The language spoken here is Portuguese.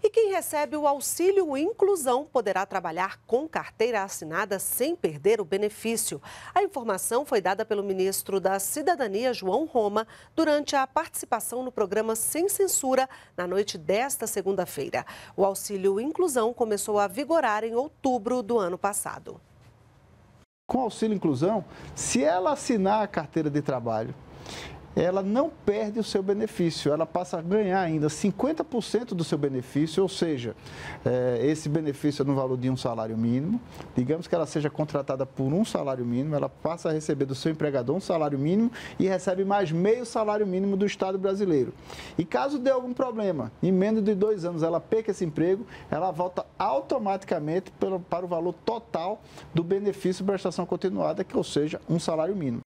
E quem recebe o auxílio inclusão poderá trabalhar com carteira assinada sem perder o benefício. A informação foi dada pelo ministro da Cidadania, João Roma, durante a participação no programa Sem Censura, na noite desta segunda-feira. O auxílio inclusão começou a vigorar em outubro do ano passado. Com auxílio inclusão, se ela assinar a carteira de trabalho ela não perde o seu benefício, ela passa a ganhar ainda 50% do seu benefício, ou seja, eh, esse benefício é no valor de um salário mínimo. Digamos que ela seja contratada por um salário mínimo, ela passa a receber do seu empregador um salário mínimo e recebe mais meio salário mínimo do Estado brasileiro. E caso dê algum problema, em menos de dois anos ela perca esse emprego, ela volta automaticamente para o valor total do benefício prestação continuada, que ou seja, um salário mínimo.